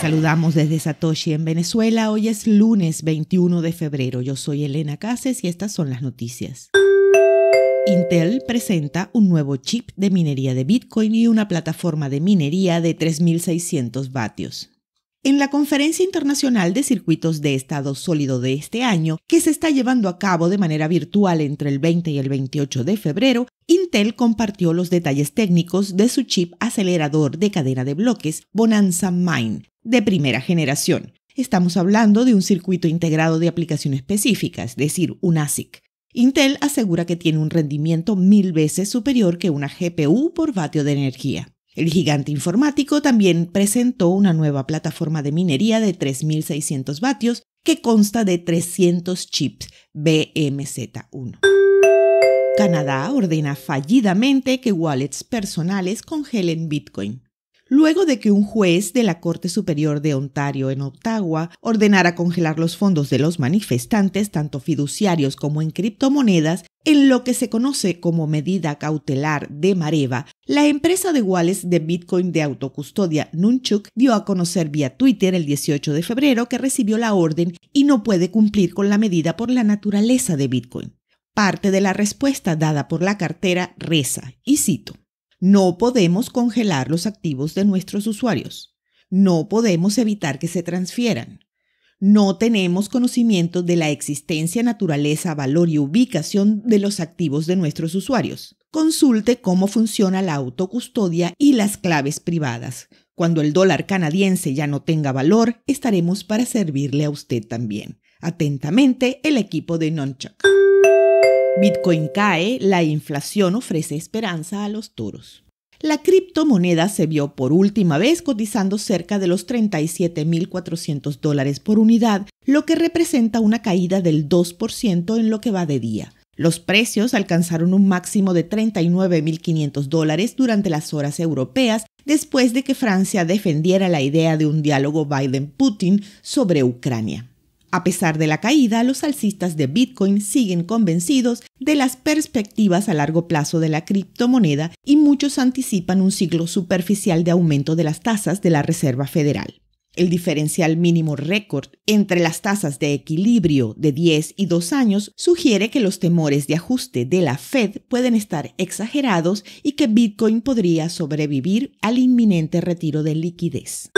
saludamos desde Satoshi en Venezuela. Hoy es lunes 21 de febrero. Yo soy Elena Cases y estas son las noticias. Intel presenta un nuevo chip de minería de Bitcoin y una plataforma de minería de 3.600 vatios. En la Conferencia Internacional de Circuitos de Estado Sólido de este año, que se está llevando a cabo de manera virtual entre el 20 y el 28 de febrero, Intel compartió los detalles técnicos de su chip acelerador de cadena de bloques Bonanza Mine, de primera generación. Estamos hablando de un circuito integrado de aplicación específica, es decir, un ASIC. Intel asegura que tiene un rendimiento mil veces superior que una GPU por vatio de energía. El gigante informático también presentó una nueva plataforma de minería de 3.600 vatios que consta de 300 chips BMZ1. Canadá ordena fallidamente que wallets personales congelen Bitcoin luego de que un juez de la Corte Superior de Ontario en Ottawa ordenara congelar los fondos de los manifestantes, tanto fiduciarios como en criptomonedas, en lo que se conoce como medida cautelar de Mareva, la empresa de wallets de Bitcoin de autocustodia Nunchuk dio a conocer vía Twitter el 18 de febrero que recibió la orden y no puede cumplir con la medida por la naturaleza de Bitcoin. Parte de la respuesta dada por la cartera reza, y cito, no podemos congelar los activos de nuestros usuarios. No podemos evitar que se transfieran. No tenemos conocimiento de la existencia, naturaleza, valor y ubicación de los activos de nuestros usuarios. Consulte cómo funciona la autocustodia y las claves privadas. Cuando el dólar canadiense ya no tenga valor, estaremos para servirle a usted también. Atentamente, el equipo de Nonchuck. Bitcoin cae, la inflación ofrece esperanza a los toros. La criptomoneda se vio por última vez cotizando cerca de los 37.400 dólares por unidad, lo que representa una caída del 2% en lo que va de día. Los precios alcanzaron un máximo de 39.500 dólares durante las horas europeas después de que Francia defendiera la idea de un diálogo Biden-Putin sobre Ucrania. A pesar de la caída, los alcistas de Bitcoin siguen convencidos de las perspectivas a largo plazo de la criptomoneda y muchos anticipan un ciclo superficial de aumento de las tasas de la Reserva Federal. El diferencial mínimo récord entre las tasas de equilibrio de 10 y 2 años sugiere que los temores de ajuste de la Fed pueden estar exagerados y que Bitcoin podría sobrevivir al inminente retiro de liquidez.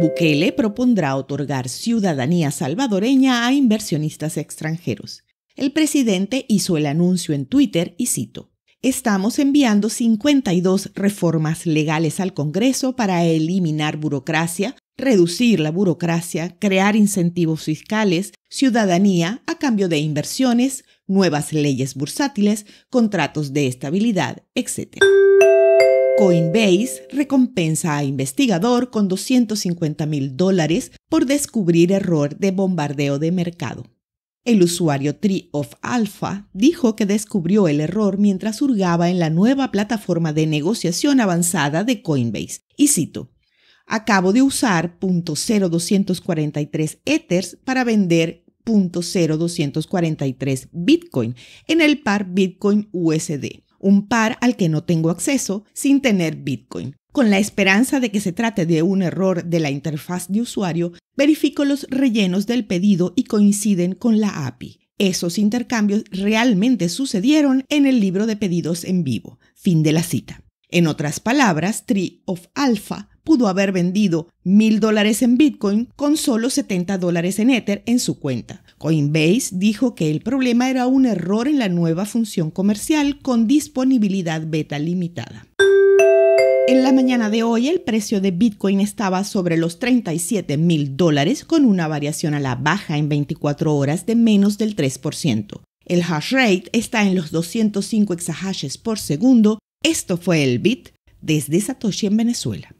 Bukele propondrá otorgar ciudadanía salvadoreña a inversionistas extranjeros. El presidente hizo el anuncio en Twitter y cito, Estamos enviando 52 reformas legales al Congreso para eliminar burocracia, reducir la burocracia, crear incentivos fiscales, ciudadanía a cambio de inversiones, nuevas leyes bursátiles, contratos de estabilidad, etc. Coinbase recompensa a investigador con 250 mil dólares por descubrir error de bombardeo de mercado. El usuario Tree of Alpha dijo que descubrió el error mientras hurgaba en la nueva plataforma de negociación avanzada de Coinbase. Y cito, acabo de usar .0243 Ethers para vender .0243 Bitcoin en el par Bitcoin USD un par al que no tengo acceso sin tener Bitcoin. Con la esperanza de que se trate de un error de la interfaz de usuario, verifico los rellenos del pedido y coinciden con la API. Esos intercambios realmente sucedieron en el libro de pedidos en vivo. Fin de la cita. En otras palabras, Tree of Alpha pudo haber vendido $1,000 dólares en Bitcoin con solo 70 dólares en Ether en su cuenta. Coinbase dijo que el problema era un error en la nueva función comercial con disponibilidad beta limitada. En la mañana de hoy el precio de Bitcoin estaba sobre los $37,000, mil dólares con una variación a la baja en 24 horas de menos del 3%. El hash rate está en los 205 exahashes por segundo. Esto fue el bit desde Satoshi en Venezuela.